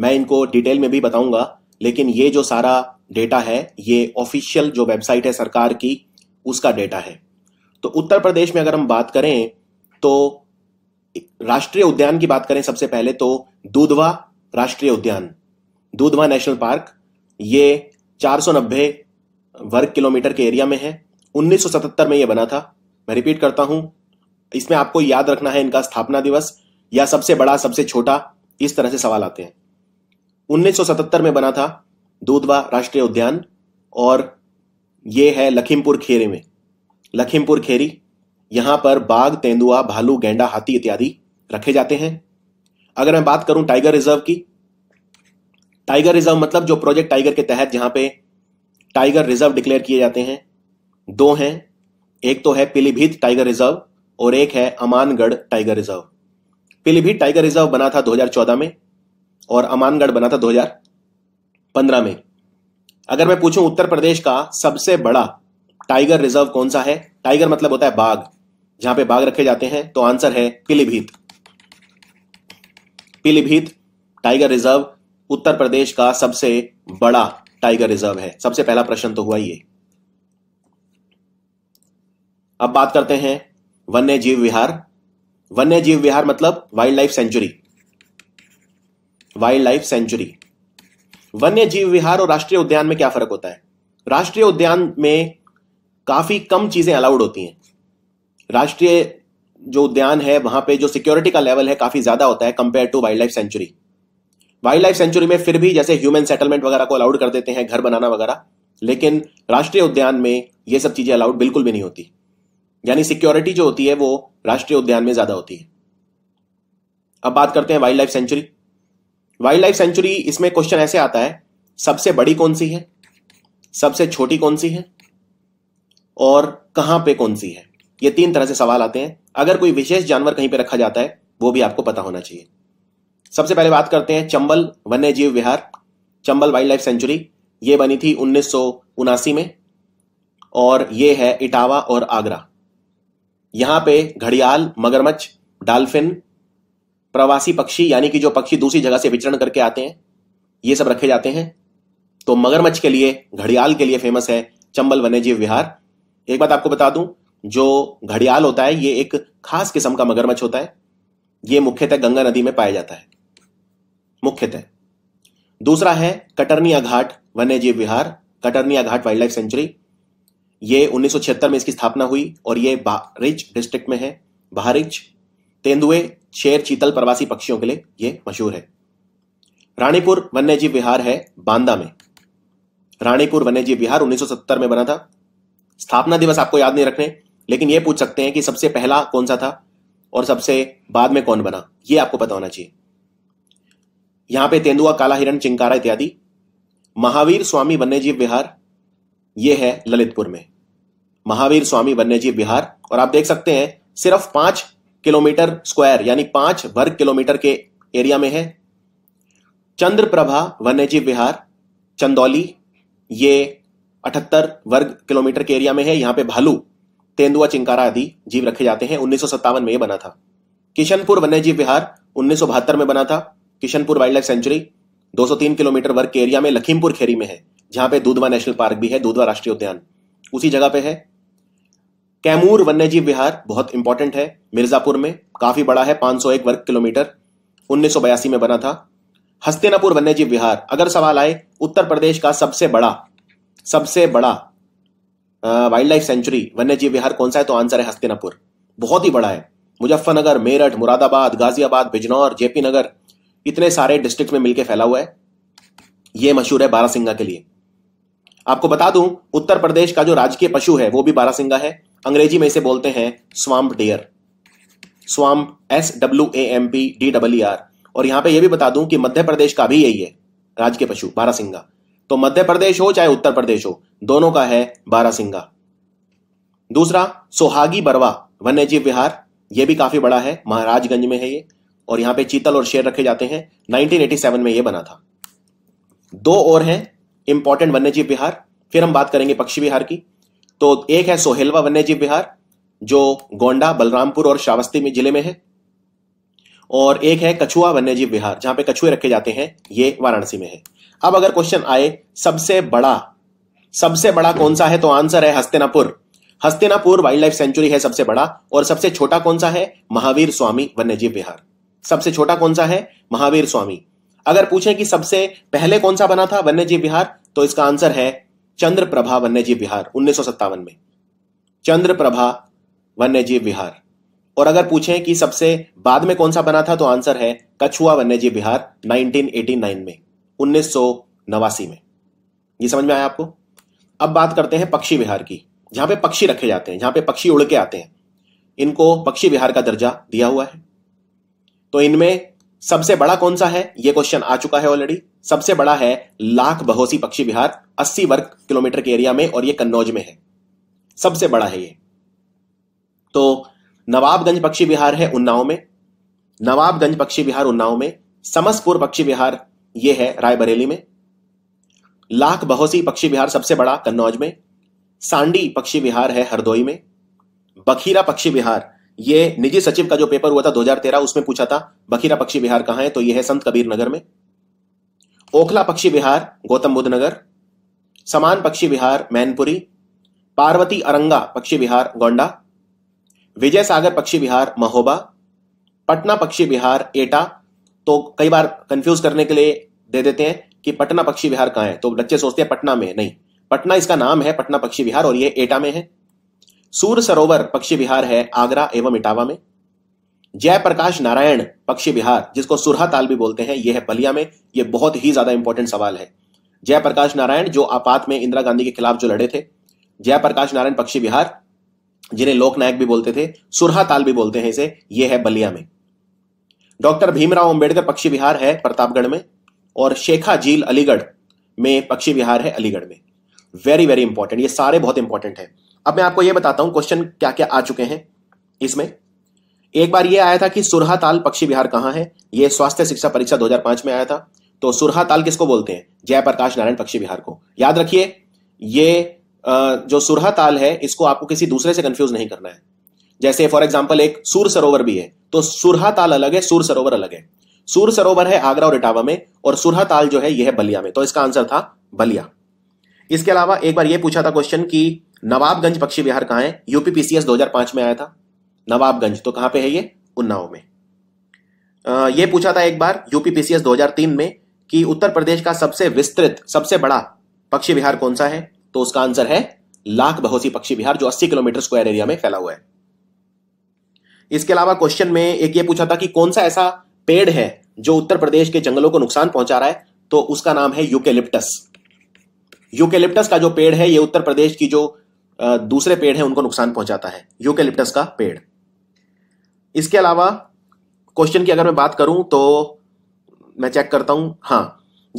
मैं इनको डिटेल में भी बताऊंगा लेकिन ये जो सारा डेटा है ये ऑफिशियल जो वेबसाइट है सरकार की उसका डेटा है तो उत्तर प्रदेश में अगर हम बात करें तो राष्ट्रीय उद्यान की बात करें सबसे पहले तो दूधवा राष्ट्रीय उद्यान दूधवा नेशनल पार्क ये चार वर्ग किलोमीटर के एरिया में है 1977 में यह बना था मैं रिपीट करता हूं इसमें आपको याद रखना है इनका स्थापना दिवस या सबसे बड़ा सबसे छोटा इस तरह से सवाल आते हैं 1977 में बना था दूधवा राष्ट्रीय उद्यान और ये है लखीमपुर खेरे में लखीमपुर खेरी यहां पर बाघ तेंदुआ भालू गेंडा हाथी इत्यादि रखे जाते हैं अगर मैं बात करूं टाइगर रिजर्व की टाइगर रिजर्व मतलब जो प्रोजेक्ट टाइगर के तहत जहां पे टाइगर रिजर्व डिक्लेयर किए जाते हैं दो हैं एक तो है पीलीभीत टाइगर रिजर्व और एक है Amangarh tiger reserve Pilibhit tiger reserve बना था 2014 में और अमानगढ़ बना था 2015 में अगर मैं पूछूं उत्तर प्रदेश का सबसे बड़ा टाइगर रिजर्व कौन सा है टाइगर मतलब होता है बाघ जहां पे बाघ रखे जाते हैं तो आंसर है पीलीभीत पीलीभीत टाइगर रिजर्व उत्तर प्रदेश का सबसे बड़ा टाइगर रिजर्व है सबसे पहला प्रश्न तो हुआ ये अब बात करते हैं वन्य जीव विहार वन्य जीव विहार मतलब wildlife sanctuary wildlife sanctuary वन्य जीव विहार और राष्ट्रीय उद्यान में क्या फर्क होता है राष्ट्रीय उद्यान में काफी कम चीजें अलाउड होती हैं राष्ट्रीय जो उद्यान है वहां पे जो सिक्योरिटी का लेवल है काफी ज्यादा होता है compare to wildlife sanctuary wildlife sanctuary में फिर भी जैसे ह्यूमन सेटलमेंट वगैरह को अलाउड कर देते हैं घर बनाना वगैरह लेकिन राष्ट्रीय उद्यान में ये सब चीजें अलाउड बिल्कुल भी नहीं होती यानी सिक्योरिटी जो होती है वो राष्ट्रीय उद्यान में ज्यादा होती है अब बात करते हैं wildlife sanctuary wildlife sanctuary इसमें क्वेश्चन ऐसे आता है सबसे बड़ी कौन सी है सबसे छोटी कौन सी है और कहां पे कौन सी है ये तीन तरह से सवाल आते हैं अगर कोई विशेष जानवर कहीं पे रखा जाता है वो भी आपको पता होना चाहिए सबसे पहले बात करते हैं चंबल वन्य जीव विहार चंबल वाइल्ड लाइफ सेंचुरी ये बनी थी उन्नीस में और ये है इटावा और आगरा यहां पे घड़ियाल मगरमच्छ डाल्फिन प्रवासी पक्षी यानी कि जो पक्षी दूसरी जगह से विचरण करके आते हैं ये सब रखे जाते हैं तो मगरमच्छ के लिए घड़ियाल के लिए फेमस है चंबल वन्यजीव विहार एक बात आपको बता दूं जो घड़ियाल होता है ये एक खास किस्म का मगरमच्छ होता है ये मुख्यतः गंगा नदी में पाया जाता है मुख्यतः दूसरा है कटरनिया घाट वन्यजीव विहार Katarnia Ghat wildlife sanctuary ये 1976 में इसकी स्थापना हुई और ये बहरिच डिस्ट्रिक्ट में है बहरिच तेंदुए शेर चीतल प्रवासी पक्षियों के लिए यह मशहूर है रानीपुर वन्यजीव विहार है बांदा में रानीपुर वन्यजीव विहार 1970 में बना था स्थापना दिवस आपको याद नहीं रखने लेकिन यह पूछ सकते हैं कि सबसे पहला कौन सा था और सबसे बाद में कौन बना यह आपको पता होना चाहिए यहां पे तेंदुआ काला हिरण चिंकारा इत्यादि महावीर स्वामी वन्यजीव विहार ये है ललितपुर में महावीर स्वामी वन्यजीव विहार और आप देख सकते हैं सिर्फ पांच किलोमीटर स्क्वायर यानी पांच वर्ग किलोमीटर के एरिया में है चंद्रप्रभा वन्यजीव विहार चंदौली ये अठहत्तर वर्ग किलोमीटर के एरिया में है यहां पे भालू तेंदुआ चिंकारा आदि जीव रखे जाते हैं उन्नीस में यह बना था किशनपुर वन्यजीव विहार उन्नीस में बना था Kishanpur wildlife sanctuary 203 kilometre वर्ग के एरिया में लखीमपुर खेरी में है जहां पे दूधवा नेशनल पार्क भी है दूधवा राष्ट्रीय उद्यान उसी जगह पे है कैमूर वन्यजीव विहार बहुत इंपॉर्टेंट है मिर्जापुर में काफी बड़ा है 501 वर्ग किलोमीटर उन्नीस में बना था हस्तिनापुर वन्यजीव विहार अगर सवाल आए उत्तर प्रदेश का सबसे बड़ा सबसे बड़ा वाइल्ड लाइफ सेंचुरी वन्यजीव विहार कौन सा है तो आंसर है हस्तिनापुर बहुत ही बड़ा है मुजफ्फरनगर मेरठ मुरादाबाद गाजियाबाद बिजनौर जेपी नगर इतने सारे डिस्ट्रिक्ट में मिलकर फैला हुआ है ये मशहूर है बारासिंगा के लिए आपको बता दूं उत्तर प्रदेश का जो राजकीय पशु है वो भी बारासिंगा है अंग्रेजी में इसे बोलते हैं swamp deer swamp S W A M P D W R और यहां पे यह भी बता दूं कि मध्य प्रदेश का भी यही है राज्य के पशु बारासिंगा तो मध्य प्रदेश हो चाहे उत्तर प्रदेश हो दोनों का है बारासिंगा दूसरा सोहागी बरवा वन्यजीव विहार यह भी काफी बड़ा है महाराजगंज में है ये और यहां पे चीतल और शेर रखे जाते हैं 1987 में ये बना था दो और हैं इंपॉर्टेंट वन्यजीव विहार फिर हम बात करेंगे पक्षी विहार की तो एक है सोहेलवा वन्यजीव विहार जो गोंडा बलरामपुर और श्रावस्ती में जिले में है और एक है कछुआ वन्यजीव विहार जहां पे कछुए रखे जाते हैं ये वाराणसी में है अब अगर क्वेश्चन आए सबसे बड़ा सबसे बड़ा कौन सा है तो आंसर है Hastinapur Hastinapur wildlife sanctuary है सबसे बड़ा और सबसे छोटा कौन सा है महावीर स्वामी वन्यजीव विहार सबसे छोटा कौन सा है महावीर स्वामी अगर पूछे कि सबसे पहले कौन सा बना था वन्यजीव विहार तो इसका आंसर है चंद्र प्रभा वन्यजीव विहार उन्नीस में चंद्र प्रभा वन्यजीव विहार और अगर पूछें कि सबसे बाद में कौन सा बना था तो आंसर है कछुआ वन्यजीव विहार 1989 में उन्नीस में ये समझ में आया आपको अब बात करते हैं पक्षी विहार की जहां पे पक्षी रखे जाते हैं जहां पे पक्षी उड़ के आते हैं इनको पक्षी विहार का दर्जा दिया हुआ है तो इनमें सबसे बड़ा कौन सा है यह क्वेश्चन आ चुका है ऑलरेडी सबसे बड़ा है लाख बहोसी पक्षी विहार 80 वर्ग किलोमीटर के एरिया में और यह कन्नौज में है सबसे बड़ा है यह तो नवाबगंज पक्षी विहार है उन्नाव में नवाबगंज पक्षी विहार उन्नाव में समसपुर पक्षी विहार यह है रायबरेली में लाख बहोसी पक्षी विहार सबसे बड़ा कन्नौज में सांडी पक्षी विहार है हरदोई में बखीरा पक्षी विहार ये निजी सचिव का जो पेपर हुआ था 2013 उसमें पूछा था बखीरा पक्षी विहार कहा है तो यह है संत कबीर नगर में ओखला पक्षी विहार गौतम बुद्ध नगर समान पक्षी विहार मैनपुरी पार्वती अरंगा पक्षी विहार गोंडा विजय सागर पक्षी विहार महोबा पटना पक्षी विहार एटा तो कई बार कंफ्यूज करने के लिए दे देते हैं कि पटना पक्षी विहार कहा है तो बच्चे सोचते हैं पटना में नहीं पटना इसका नाम है पटना पक्षी विहार और ये एटा में है सूर सरोवर पक्षी विहार है आगरा एवं इटावा में जयप्रकाश नारायण पक्षी विहार जिसको सुरहा ताल भी बोलते हैं यह है बलिया में यह बहुत ही ज्यादा इंपॉर्टेंट सवाल है जयप्रकाश नारायण जो आपात में इंदिरा गांधी के खिलाफ जो लड़े थे जयप्रकाश नारायण पक्षी विहार जिन्हें लोकनायक भी बोलते थे सुरहा ताल भी बोलते हैं इसे यह है बलिया में डॉक्टर भीमराव अंबेडकर पक्षी विहार है प्रतापगढ़ में और शेखा झील अलीगढ़ में पक्षी विहार है अलीगढ़ में वेरी वेरी इंपॉर्टेंट ये सारे बहुत इंपॉर्टेंट है अब मैं आपको यह बताता हूं क्वेश्चन क्या क्या आ चुके हैं इसमें एक बार यह आया था कि सुरहा ताल पक्षी विहार कहां है यह स्वास्थ्य शिक्षा परीक्षा 2005 में आया था तो सुरहा ताल किसको बोलते हैं जयप्रकाश नारायण पक्षी विहार को याद रखिए ये जो सुरहा ताल है इसको आपको किसी दूसरे से कंफ्यूज नहीं करना है जैसे फॉर एग्जाम्पल एक सूर सरोवर भी है तो सुरहा ताल अलग है सूर सरोवर अलग है सूर सरोवर है आगरा और इटावा में और सुरहा ताल जो है यह है बलिया में तो इसका आंसर था बलिया इसके अलावा एक बार यह पूछा था क्वेश्चन की नवाबगंज पक्षी विहार कहाँ है यूपी पीसीएस 2005 में आया था नवाबगंज तो कहां पे है ये उन्नाव में आ, ये पूछा था एक बार यूपी पीसीएस 2003 में कि उत्तर प्रदेश का सबसे विस्तृत सबसे बड़ा पक्षी विहार कौन सा है तो उसका आंसर है लाख बहोसी पक्षी विहार जो 80 किलोमीटर स्क्वायर एरिया में फैला हुआ है इसके अलावा क्वेश्चन में एक ये पूछा था कि कौन सा ऐसा पेड़ है जो उत्तर प्रदेश के जंगलों को नुकसान पहुंचा रहा है तो उसका नाम है यूकेलिप्टस यूकेलिप्टस का जो पेड़ है ये उत्तर प्रदेश की जो दूसरे पेड़ हैं उनको नुकसान पहुंचाता है यूकेलिप्टस का पेड़ इसके अलावा क्वेश्चन की अगर मैं बात करूं तो मैं चेक करता हूं हां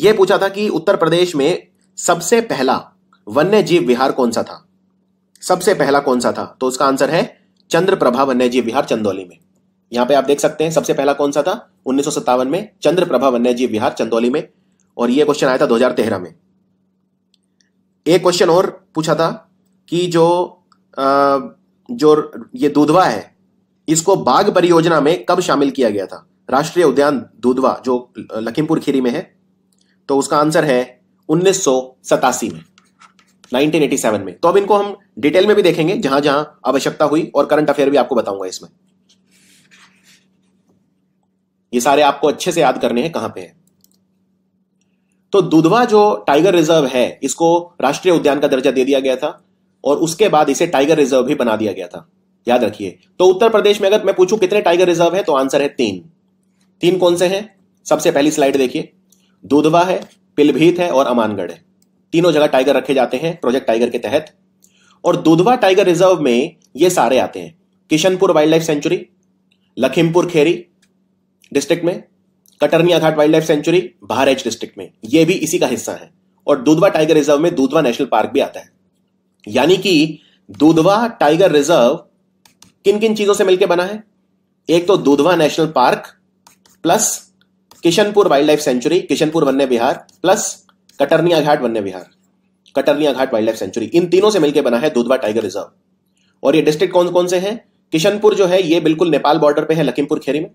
यह पूछा था कि उत्तर प्रदेश में सबसे पहला वन्य जीव विहार कौन सा था सबसे पहला कौन सा था तो उसका आंसर है चंद्रप्रभा वन्य जीव विहार चंदौली में यहां पे आप देख सकते हैं सबसे पहला कौन सा था उन्नीस में चंद्रप्रभा वन्य जीव विहार चंदौली में और यह क्वेश्चन आया था दो में एक क्वेश्चन और पूछा था कि जो आ, जो ये दुधवा है इसको बाघ परियोजना में कब शामिल किया गया था राष्ट्रीय उद्यान दुधवा जो लखीमपुर खीरी में है तो उसका आंसर है उन्नीस में 1987 में तो अब इनको हम डिटेल में भी देखेंगे जहां जहां आवश्यकता हुई और करंट अफेयर भी आपको बताऊंगा इसमें ये सारे आपको अच्छे से याद करने हैं कहां पे है तो दुधवा जो टाइगर रिजर्व है इसको राष्ट्रीय उद्यान का दर्जा दे दिया गया था और उसके बाद इसे टाइगर रिजर्व भी बना दिया गया था याद रखिए तो उत्तर प्रदेश में अगर मैं पूछूं कितने टाइगर रिजर्व है तो आंसर है तीन तीन कौन से हैं सबसे पहली स्लाइड देखिए दुधवा है पिलभीत है और अमानगढ़ है तीनों जगह टाइगर रखे जाते हैं प्रोजेक्ट टाइगर के तहत और दुधवा टाइगर रिजर्व में ये सारे आते हैं Kishanpur wildlife sanctuary Lakhimpur Kheri district में Katarnia Ghat wildlife sanctuary Bahraich district में ये भी इसी का हिस्सा है और दुधवा टाइगर रिजर्व में दूधवा नेशनल पार्क भी आता है यानी कि दुधवा टाइगर रिजर्व किन किन चीजों से मिलकर बना है एक तो Dudhwa national park plus Kishanpur wildlife sanctuary Kishanpur वन्य विहार प्लस कटरनिया घाट वन्य विहार Katarnia Ghat wildlife sanctuary इन तीनों से मिलकर बना है दुधवा टाइगर रिजर्व और ये डिस्ट्रिक्ट कौन कौन से हैं किशनपुर जो है ये बिल्कुल नेपाल बॉर्डर पे है लखीमपुर खेरी में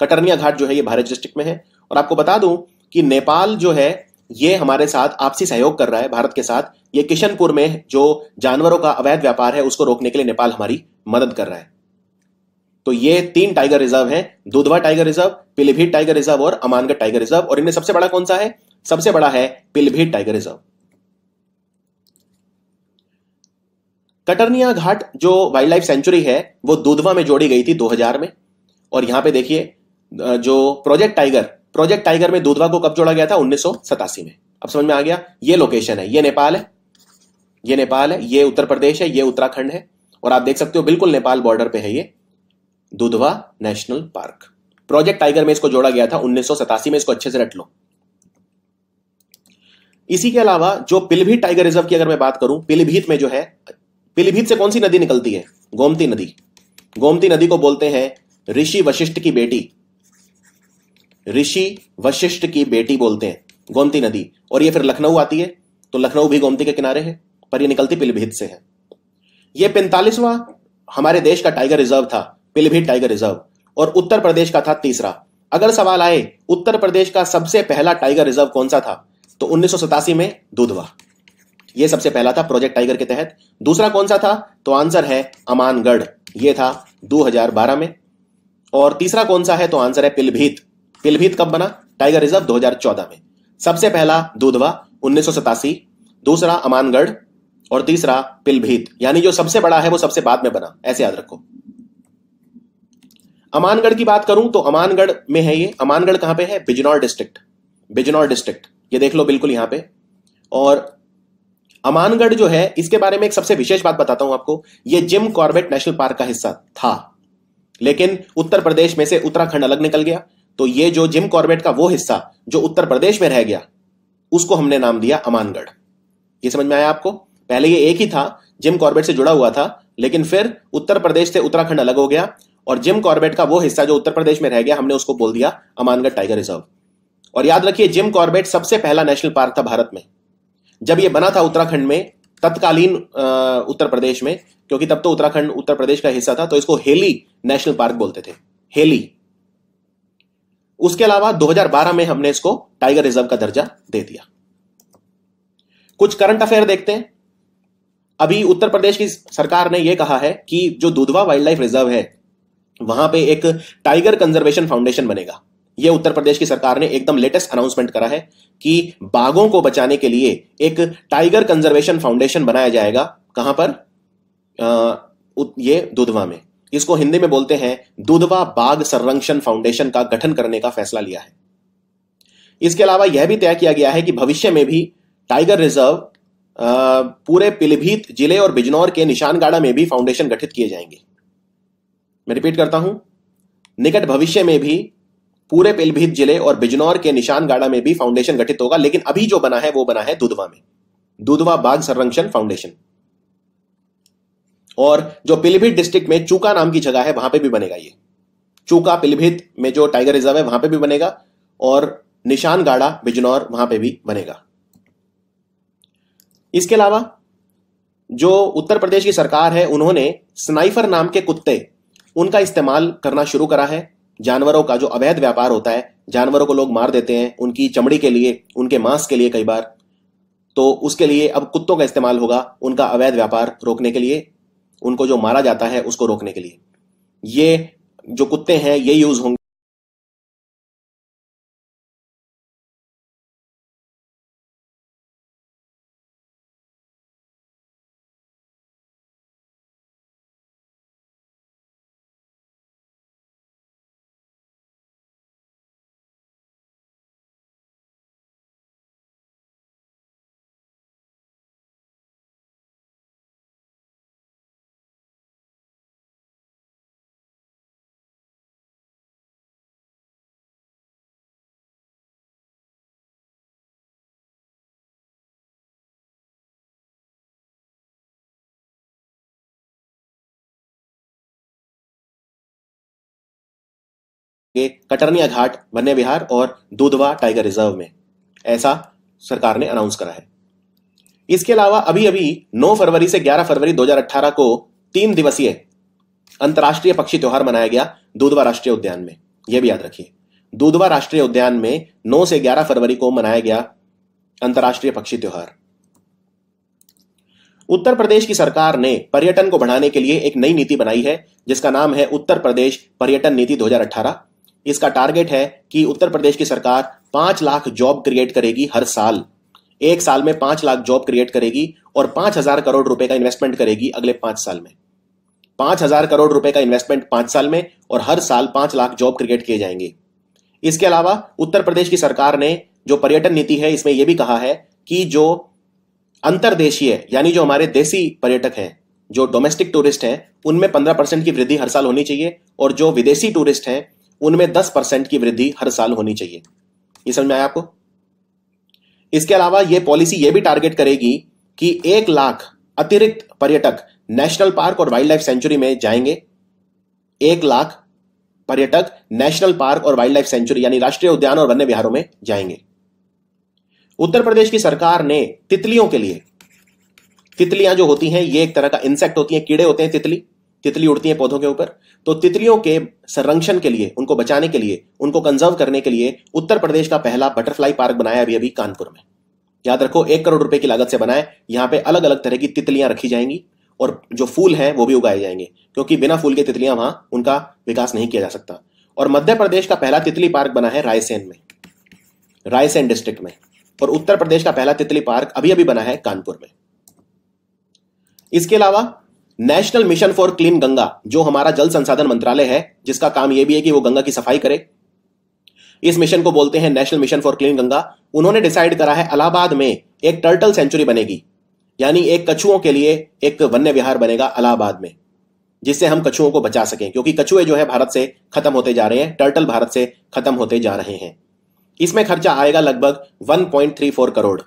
कटरनिया घाट जो है ये भारत डिस्ट्रिक्ट में है और आपको बता दूं कि नेपाल जो है ये हमारे साथ आपसी सहयोग कर रहा है भारत के साथ ये किशनपुर में जो जानवरों का अवैध व्यापार है उसको रोकने के लिए नेपाल हमारी मदद कर रहा है तो ये तीन टाइगर रिजर्व हैं Dudhwa tiger reserve Pilibhit tiger reserve और अमानगढ़ टाइगर रिजर्व और इनमें सबसे बड़ा कौन सा है सबसे बड़ा है पिलभीत टाइगर रिजर्व कटरनिया घाट जो वाइल्ड लाइफ सेंचुरी है वो दुधवा में जोड़ी गई थी 2000 में और यहां पे देखिए जो प्रोजेक्ट टाइगर प्रोजेक्ट टाइगर में दुधवा को कब जोड़ा गया था उन्नीस में अब समझ में आ गया ये लोकेशन है ये नेपाल है ये नेपाल है ये उत्तर प्रदेश है ये उत्तराखंड है और आप देख सकते हो बिल्कुल नेपाल बॉर्डर पे है ये Dudhwa national park project tiger में इसको जोड़ा गया था उन्नीस में इसको अच्छे से रट लो इसी के अलावा जो पिलभीत टाइगर रिजर्व की अगर मैं बात करूं पिलभीत में जो है पिलभीत से कौन सी नदी निकलती है गोमती नदी गोमती नदी को बोलते हैं ऋषि वशिष्ठ की बेटी ऋषि वशिष्ठ की बेटी बोलते हैं गोमती नदी और ये फिर लखनऊ आती है तो लखनऊ भी गोमती के किनारे है पर ये निकलती पिलभीत से है ये पैंतालीसवां हमारे देश का टाइगर रिजर्व था पिलभीत टाइगर रिजर्व और उत्तर प्रदेश का था तीसरा अगर सवाल आए उत्तर प्रदेश का सबसे पहला टाइगर रिजर्व कौन सा था तो उन्नीस में दूधवा यह सबसे पहला था प्रोजेक्ट टाइगर के तहत दूसरा कौन सा था तो आंसर है अमानगढ़ यह था 2012 में और तीसरा कौन सा है तो आंसर है पिलभीत पीलभीत कब बना टाइगर रिजर्व 2014 में सबसे पहला दूधवा उन्नीस दूसरा अमानगढ़ और तीसरा पिलभीत यानी जो सबसे बड़ा है वो सबसे बाद में बना ऐसे याद रखो अमानगढ़ की बात करूं तो अमानगढ़ में है ये अमानगढ़ कहां पे है बिजनौर डिस्ट्रिक्ट बिजनौर डिस्ट्रिक्ट ये देख लो बिल्कुल यहां पे और अमानगढ़ जो है इसके बारे में एक सबसे विशेष बात बताता हूं आपको ये जिम कॉर्बेट नेशनल पार्क का हिस्सा था लेकिन उत्तर प्रदेश में से उत्तराखंड अलग निकल गया तो ये जो जिम कॉर्बेट का वो हिस्सा जो उत्तर प्रदेश में रह गया उसको हमने नाम दिया अमानगढ़ ये समझ में आया आपको पहले ये एक ही था जिम कॉर्बेट से जुड़ा हुआ था लेकिन फिर उत्तर प्रदेश से उत्तराखंड अलग हो गया और जिम कॉर्बेट का वो हिस्सा जो उत्तर प्रदेश में रह गया हमने उसको बोल दिया अमानगढ़ टाइगर रिजर्व और याद रखिए जिम कॉर्बेट सबसे पहला नेशनल पार्क था भारत में जब ये बना था उत्तराखंड में तत्कालीन उत्तर प्रदेश में क्योंकि तब तो उत्तराखंड उत्तर प्रदेश का हिस्सा था तो इसको हेली नेशनल पार्क बोलते थे हेली उसके अलावा 2012 में हमने इसको टाइगर रिजर्व का दर्जा दे दिया कुछ करंट अफेयर देखते हैं अभी उत्तर प्रदेश की सरकार ने यह कहा है कि जो दुधवा वाइल्ड लाइफ रिजर्व है वहां पे एक टाइगर कंजर्वेशन फाउंडेशन बनेगा यह उत्तर प्रदेश की सरकार ने एकदम लेटेस्ट अनाउंसमेंट करा है कि बाघों को बचाने के लिए एक टाइगर कंजर्वेशन फाउंडेशन बनाया जाएगा कहां पर आ, ये दुधवा में इसको हिंदी में बोलते हैं दुधवा बाघ संरक्षण फाउंडेशन का गठन करने का फैसला लिया है इसके अलावा यह भी तय किया गया है कि भविष्य में भी टाइगर रिजर्व पूरे पीलीभीत जिले और बिजनौर के निशानगाड़ा में भी फाउंडेशन गठित किए जाएंगे मैं रिपीट करता हूं निकट भविष्य में भी पूरे पिलभीत जिले और बिजनौर के निशानगाड़ा में भी फाउंडेशन गठित होगा लेकिन अभी जो बना है वो बना है दुधवा में दुधवा बाघ संरक्षण फाउंडेशन और जो पीलीभीत डिस्ट्रिक्ट में चूका नाम की जगह है वहां पे भी बनेगा ये चूका पीलीभीत में जो टाइगर रिजर्व है वहां पे भी बनेगा और निशान गाड़ा बिजनौर वहां पे भी बनेगा इसके अलावा जो उत्तर प्रदेश की सरकार है उन्होंने स्नाइफर नाम के कुत्ते उनका इस्तेमाल करना शुरू करा है जानवरों का जो अवैध व्यापार होता है जानवरों को लोग मार देते हैं उनकी चमड़ी के लिए उनके मांस के लिए कई बार तो उसके लिए अब कुत्तों का इस्तेमाल होगा उनका अवैध व्यापार रोकने के लिए उनको जो मारा जाता है उसको रोकने के लिए ये जो कुत्ते हैं ये यूज होंगे के कटरनिया घाट वन्य विहार और दूधवा टाइगर रिजर्व में ऐसा सरकार ने अनाउंस करा है इसके अलावा अभी अभी 9 फरवरी से 11 फरवरी 2018 को तीन दिवसीय अंतर्राष्ट्रीय पक्षी त्यौहार मनाया गया दुधवा राष्ट्रीय उद्यान में यह भी याद रखिए दूधवा राष्ट्रीय उद्यान में नौ से ग्यारह फरवरी को मनाया गया अंतर्राष्ट्रीय पक्षी त्यौहार उत्तर प्रदेश की सरकार ने पर्यटन को बढ़ाने के लिए एक नई नीति बनाई है जिसका नाम है उत्तर प्रदेश पर्यटन नीति इसका टारगेट है कि उत्तर प्रदेश की सरकार पांच लाख जॉब क्रिएट करेगी हर साल एक साल में पांच लाख जॉब क्रिएट करेगी और पांच हजार करोड़ रुपए का इन्वेस्टमेंट करेगी अगले पांच साल में पांच हजार करोड़ रुपए का इन्वेस्टमेंट पांच साल में और हर साल पांच लाख जॉब क्रिएट किए जाएंगे इसके अलावा उत्तर प्रदेश की सरकार ने जो पर्यटन नीति है इसमें यह भी कहा है कि जो अंतरदेशीय यानी जो हमारे देसी पर्यटक हैं जो डोमेस्टिक टूरिस्ट हैं उनमें पंद्रह परसेंट की वृद्धि हर साल होनी चाहिए और जो विदेशी टूरिस्ट हैं उनमें दस परसेंट की वृद्धि हर साल होनी चाहिए ये समझ में आया आपको इसके अलावा यह पॉलिसी यह भी टारगेट करेगी कि एक लाख अतिरिक्त पर्यटक नेशनल पार्क और वाइल्ड लाइफ सेंचुरी में जाएंगे एक लाख पर्यटक नेशनल पार्क और वाइल्ड लाइफ सेंचुरी यानी राष्ट्रीय उद्यान और वन्य विहारों में जाएंगे उत्तर प्रदेश की सरकार ने तितलियों के लिए तितलियां जो होती हैं ये एक तरह का इंसेक्ट होती है कीड़े होते हैं तितली तितली उड़ती है पौधों के ऊपर तो तितलियों के संरक्षण के लिए उनको बचाने के लिए उनको कंजर्व करने के लिए उत्तर प्रदेश का पहला बटरफ्लाई पार्क बनाया अभी अभी कानपुर में याद रखो एक करोड़ रुपए की लागत से बनाए यहां पे अलग अलग तरह की तितलियां रखी जाएंगी और जो फूल हैं वो भी उगाए जाएंगे क्योंकि बिना फूल के तितलियां वहां उनका विकास नहीं किया जा सकता और मध्य प्रदेश का पहला तितली पार्क बना है रायसेन में रायसेन डिस्ट्रिक्ट में और उत्तर प्रदेश का पहला तितली पार्क अभी अभी बना है कानपुर में इसके अलावा national mission for clean Ganga जो हमारा जल संसाधन मंत्रालय है जिसका काम यह भी है कि वो गंगा की सफाई करे इस मिशन को बोलते हैं national mission for clean Ganga उन्होंने डिसाइड करा है अलाहाबाद में एक टर्टल सेंचुरी बनेगी यानी एक कछुओं के लिए एक वन्य विहार बनेगा अलाहाबाद में जिससे हम कछुओं को बचा सकें क्योंकि कछुए जो है भारत से खत्म होते जा रहे हैं टर्टल भारत से खत्म होते जा रहे हैं इसमें खर्चा आएगा लगभग 1.34 करोड़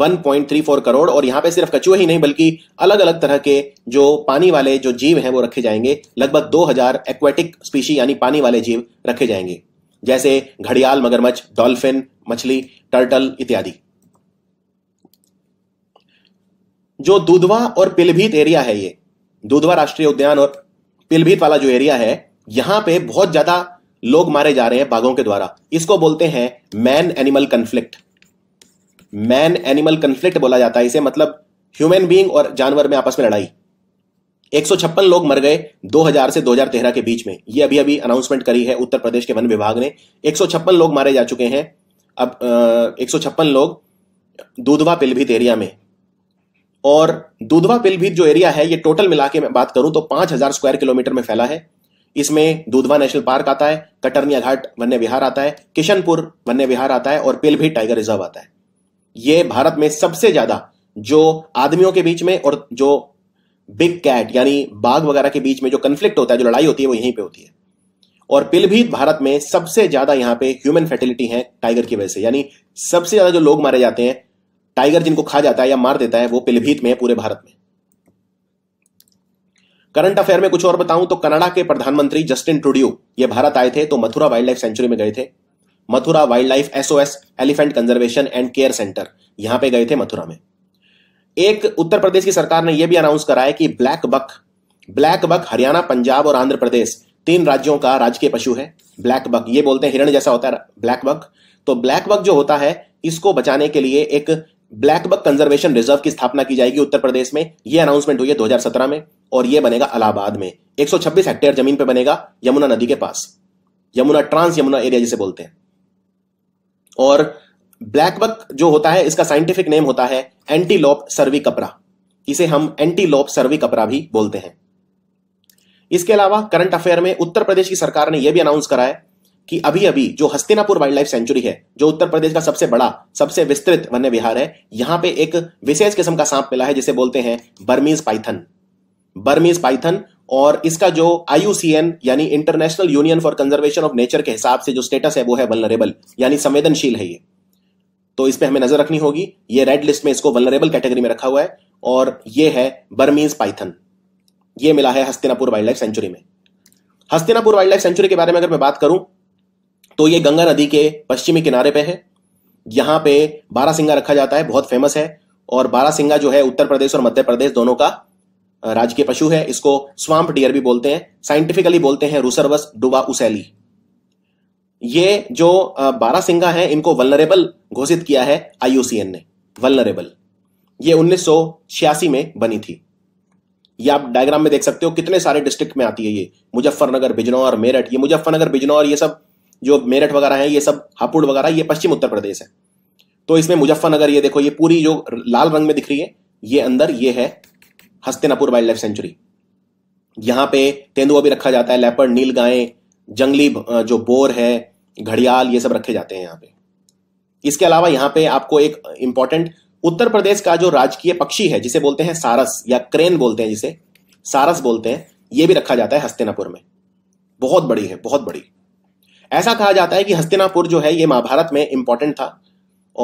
1.34 करोड़ और यहाँ पे सिर्फ कछुए ही नहीं बल्कि अलग अलग तरह के जो पानी वाले जो जीव हैं वो रखे जाएंगे लगभग 2000 एक्वेटिक स्पीशी यानी पानी वाले जीव रखे जाएंगे जैसे घड़ियाल मगरमच्छ डॉल्फिन मछली टर्टल इत्यादि जो दूधवा और पिलभीत एरिया है ये दूधवा राष्ट्रीय उद्यान और पिलभीत वाला जो एरिया है यहां पे बहुत ज्यादा लोग मारे जा रहे हैं बाघों के द्वारा इसको बोलते हैं man animal conflict man animal conflict बोला जाता है इसे मतलब ह्यूमन बीइंग और जानवर में आपस में लड़ाई एक लोग मर गए 2000 से 2013 के बीच में ये अभी अभी अनाउंसमेंट करी है उत्तर प्रदेश के वन विभाग ने एक लोग मारे जा चुके हैं अब एक लोग दूधवा पिलभीत एरिया में और दूधवा पिलभीत जो एरिया है ये टोटल मिला के मैं बात करूं तो 5000 स्क्वायर किलोमीटर में फैला है इसमें दूधवा नेशनल पार्क आता है कटरनिया घाट वन्य विहार आता है किशनपुर वन्य विहार आता है और पिलभीत टाइगर रिजर्व आता है ये भारत में सबसे ज्यादा जो आदमियों के बीच में और जो बिग कैट यानी बाघ वगैरह के बीच में जो कन्फ्लिक्ट होता है जो लड़ाई होती है वो यहीं पे होती है और पिलभीत भारत में सबसे ज्यादा यहां पे ह्यूमन फर्टिलिटी है टाइगर की वजह से यानी सबसे ज्यादा जो लोग मारे जाते हैं टाइगर जिनको खा जाता है या मार देता है वो पिलभीत में है पूरे भारत में करंट अफेयर में कुछ और बताऊं तो कनाडा के प्रधानमंत्री जस्टिन ट्रूडियो ये भारत आए थे तो मथुरा वाइल्ड लाइफ सेंचुरी में गए थे Mathura wildlife SOS elephant conservation and care centre यहां पे गए थे मथुरा में एक उत्तर प्रदेश की सरकार ने यह भी अनाउंस करा है कि blackbuck blackbuck Haryana Punjab और आंध्र प्रदेश तीन राज्यों का राजकीय पशु है ब्लैक बक ये बोलते हैं हिरण जैसा होता है ब्लैक बक तो ब्लैक बक जो होता है इसको बचाने के लिए एक ब्लैक बक कंजर्वेशन रिजर्व की स्थापना की जाएगी उत्तर प्रदेश में यह अनाउंसमेंट हुई है दो में और यह बनेगा अलाहाबाद में एक हेक्टेयर जमीन पर बनेगा यमुना नदी के पास यमुना ट्रांस यमुना एरिया जिसे बोलते हैं और ब्लैक बक जो होता है इसका साइंटिफिक नेम होता है एंटीलोप सर्वी कपरा इसे हम एंटीलोप सर्वी कपरा भी बोलते हैं इसके अलावा करंट अफेयर में उत्तर प्रदेश की सरकार ने यह भी अनाउंस करा है कि अभी अभी जो हस्तिनापुर वाइल्ड लाइफ सेंचुरी है जो उत्तर प्रदेश का सबसे बड़ा सबसे विस्तृत वन्य विहार है यहां पे एक विशेष किस्म का सांप मिला है जिसे बोलते हैं बर्मीज पाइथन बर्मीज पाइथन और इसका जो आई यानी international union for conservation of nature के हिसाब से जो स्टेटस है वो है वलनरेबल यानी संवेदनशील है ये तो इस पर हमें नजर रखनी होगी ये रेड लिस्ट में इसको वलनरेबल कैटेगरी में रखा हुआ है और ये है बर्मीज पाइथन ये मिला है हस्तिनापुर वाइल्ड लाइफ सेंचुरी में हस्तिनापुर वाइल्ड लाइफ सेंचुरी के बारे में अगर मैं बात करूं तो ये गंगा नदी के पश्चिमी किनारे पे है यहां पे बारासिंगा रखा जाता है बहुत फेमस है और बारासिंगा जो है उत्तर प्रदेश और मध्य प्रदेश दोनों का राजकीय पशु है इसको स्वाम्प डियर भी बोलते हैं साइंटिफिकली बोलते हैं रूसरवस डुबा उसेली ये जो बारह सिंगा है इनको वल्नरेबल घोषित किया है आईओसीएन ने वल्नरेबल ये उन्नीस में बनी थी ये आप डायग्राम में देख सकते हो कितने सारे डिस्ट्रिक्ट में आती है ये मुजफ्फरनगर बिजनौर मेरठ ये मुजफ्फरनगर बिजनौर ये सब जो मेरठ वगैरह है ये सब हापुड़ वगैरह ये पश्चिम उत्तर प्रदेश है तो इसमें मुजफ्फरनगर ये देखो ये पूरी जो लाल रंग में दिख रही है ये अंदर ये है हस्तिनापुर वाइल्ड लाइफ सेंचुरी यहां पे तेंदुआ भी रखा जाता है लेपर्ड नील गायें जंगली जो बोर है घड़ियाल ये सब रखे जाते हैं यहां पे इसके अलावा यहां पे आपको एक इंपॉर्टेंट उत्तर प्रदेश का जो राजकीय पक्षी है जिसे बोलते हैं सारस या क्रेन बोलते हैं जिसे सारस बोलते हैं ये भी रखा जाता है हस्तिनापुर में बहुत बड़ी है बहुत बड़ी ऐसा कहा जाता है कि हस्तिनापुर जो है ये महाभारत में इंपॉर्टेंट था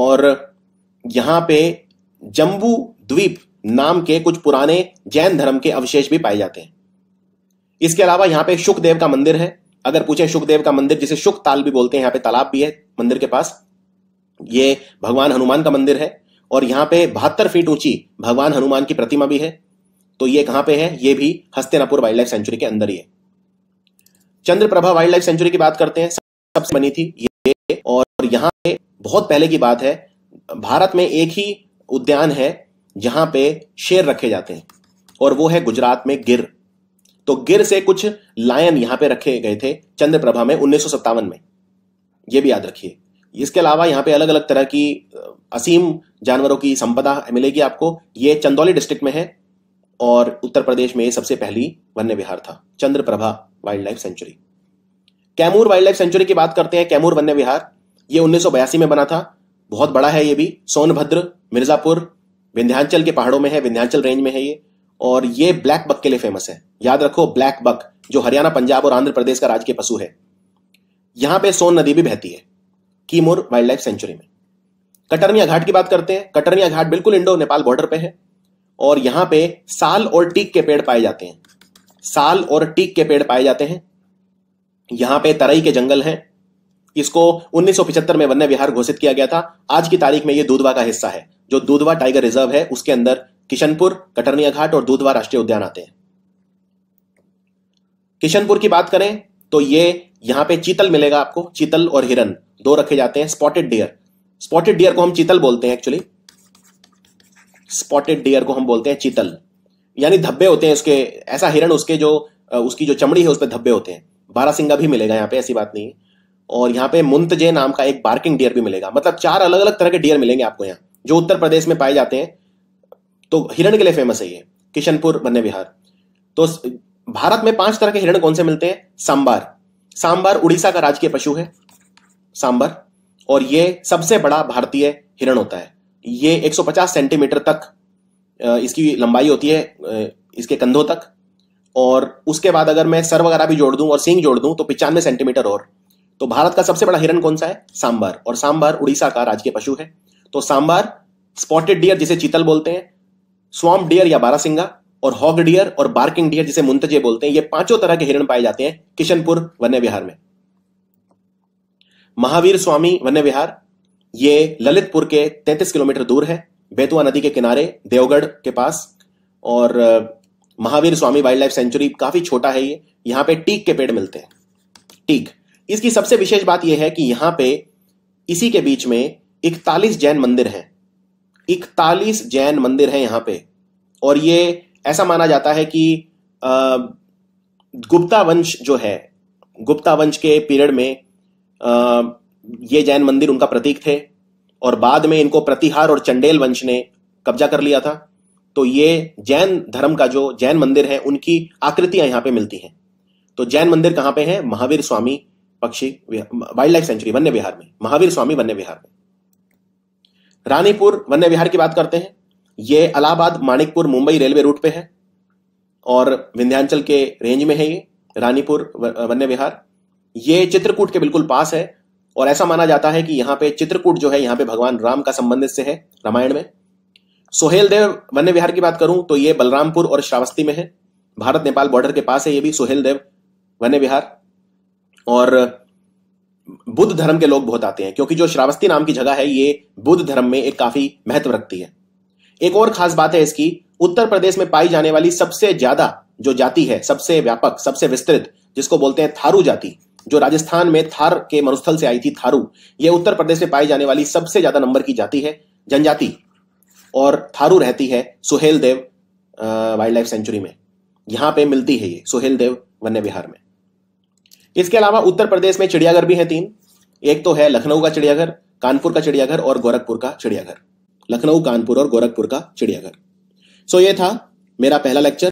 और यहां पे जम्बू द्वीप नाम के कुछ पुराने जैन धर्म के अवशेष भी पाए जाते हैं इसके अलावा यहाँ पे सुखदेव का मंदिर है अगर पूछे सुखदेव का मंदिर जिसे सुख ताल भी बोलते हैं यहां पे तालाब भी है मंदिर के पास ये भगवान हनुमान का मंदिर है और यहाँ पे बहत्तर फीट ऊंची भगवान हनुमान की प्रतिमा भी है तो ये कहाँ पे है ये भी हस्तिनापुर वाइल्ड लाइफ सेंचुरी के अंदर ही है चंद्रप्रभा वाइल्ड लाइफ सेंचुरी की बात करते हैं सबसे बनी थी ये और यहाँ पे बहुत पहले की बात है भारत में एक ही उद्यान है जहां पे शेर रखे जाते हैं और वो है गुजरात में गिर तो गिर से कुछ लायन यहां पे रखे गए थे चंद्रप्रभा में उन्नीस में ये भी याद रखिए इसके अलावा यहां पे अलग अलग तरह की असीम जानवरों की संपदा मिलेगी आपको ये चंदौली डिस्ट्रिक्ट में है और उत्तर प्रदेश में ये सबसे पहली वन्य विहार था Chandraprabha wildlife sanctuary Kaimur wildlife sanctuary की बात करते हैं कैमूर वन्य विहार ये उन्नीस में बना था बहुत बड़ा है ये भी सोनभद्र मिर्जापुर विंध्याचल के पहाड़ों में है विंध्याचल रेंज में है ये और ये ब्लैक बक के लिए फेमस है याद रखो ब्लैक बक जो हरियाणा पंजाब और आंध्र प्रदेश का राजकीय पशु है यहां पे सोन नदी भी बहती है कीमोर वाइल्ड लाइफ सेंचुरी में कटरनिया घाट की बात करते हैं कटरनिया घाट बिल्कुल इंडो नेपाल बॉर्डर पे है और यहां पे साल और टीक के पेड़ पाए जाते हैं साल और टीक के पेड़ पाए जाते हैं यहाँ पे तरई के जंगल हैं इसको 1975 में वन्य विहार घोषित किया गया था आज की तारीख में ये दूधवा का हिस्सा है जो दूधवा टाइगर रिजर्व है उसके अंदर किशनपुर कटरनिया घाट और दूधवा राष्ट्रीय उद्यान आते हैं किशनपुर की बात करें तो ये यहां पे चीतल मिलेगा आपको चीतल और हिरन दो रखे जाते हैं स्पॉटेड डियर स्पॉटेड डियर को हम चीतल बोलते हैं एक्चुअली स्पॉटेड डियर को हम बोलते हैं चीतल यानी धब्बे होते हैं उसके ऐसा हिरण उसके जो उसकी जो चमड़ी है उस पर धब्बे होते हैं बारासिंगा भी मिलेगा यहाँ पे ऐसी बात नहीं है और यहाँ पे मुंतजे नाम का एक बार्किंग डियर भी मिलेगा मतलब चार अलग अलग तरह के डियर मिलेंगे आपको यहाँ जो उत्तर प्रदेश में पाए जाते हैं तो हिरण के लिए फेमस है ये किशनपुर वन्य विहार तो भारत में पांच तरह के हिरण कौन से मिलते हैं सांबार सांबार उड़ीसा का राजकीय पशु है सांबर और ये सबसे बड़ा भारतीय हिरण होता है ये 150 सेंटीमीटर तक इसकी लंबाई होती है इसके कंधों तक और उसके बाद अगर मैं सर वगैरह भी जोड़ दूं और सींग जोड़ दूं तो पिचानवे सेंटीमीटर और तो भारत का सबसे बड़ा हिरण कौन सा है सांबार और सांबार उड़ीसा का राजकीय पशु है तो सांबार स्पॉटेड डियर जिसे चीतल बोलते हैं स्वाम डियर या बारासिंगा और हॉग डियर और बार्किंग डियर जिसे मुंतजे बोलते हैं ये पांचों तरह के हिरण पाए जाते हैं किशनपुर वन्य विहार में महावीर स्वामी वन्य विहार ये ललितपुर के 33 किलोमीटर दूर है बेतुआ नदी के किनारे देवगढ़ के पास और Mahavir Swami wildlife sanctuary काफी छोटा है ये यहां पे टीक के पेड़ मिलते हैं टीक इसकी सबसे विशेष बात यह है कि यहां पे इसी के बीच में इकतालीस जैन मंदिर हैं इकतालीस जैन मंदिर हैं यहाँ पे और ये ऐसा माना जाता है कि गुप्ता वंश जो है गुप्ता वंश के पीरियड में ये जैन मंदिर उनका प्रतीक थे और बाद में इनको प्रतिहार और चंडेल वंश ने कब्जा कर लिया था तो ये जैन धर्म का जो जैन मंदिर है उनकी आकृतियां यहाँ पे मिलती हैं तो जैन मंदिर कहाँ पे है महावीर स्वामी पक्षी वाइल्ड लाइफ सेंचुरी वन्य विहार में महावीर स्वामी वन्य विहार में रानीपुर वन्य विहार की बात करते हैं ये अलाहाबाद माणिकपुर मुंबई रेलवे रूट पे है और विंध्यांचल के रेंज में है ये रानीपुर वन्य विहार ये चित्रकूट के बिल्कुल पास है और ऐसा माना जाता है कि यहाँ पे चित्रकूट जो है यहाँ पे भगवान राम का संबंध इससे है रामायण में सोहेल देव वन्य विहार की बात करूं तो ये बलरामपुर और श्रावस्ती में है भारत नेपाल बॉर्डर के पास है ये भी सोहेल देव वन्य विहार और बुद्ध धर्म के लोग बहुत आते हैं क्योंकि जो श्रावस्ती नाम की जगह है ये बुद्ध धर्म में एक काफी महत्व रखती है एक और खास बात है इसकी उत्तर प्रदेश में पाई जाने वाली सबसे ज्यादा जो जाति है सबसे व्यापक सबसे विस्तृत जिसको बोलते हैं थारू जाति जो राजस्थान में थार के मरुस्थल से आई थी थारू ये उत्तर प्रदेश में पाई जाने वाली सबसे ज्यादा नंबर की जाति है जनजाति और थारू रहती है Suhel Dev wildlife sanctuary में यहां पे मिलती है ये सुहेल देव वन्य विहार में इसके अलावा उत्तर प्रदेश में चिड़ियाघर भी हैं तीन एक तो है लखनऊ का चिड़ियाघर कानपुर का चिड़ियाघर और गोरखपुर का चिड़ियाघर लखनऊ कानपुर और गोरखपुर का चिड़ियाघर सो ये था मेरा पहला लेक्चर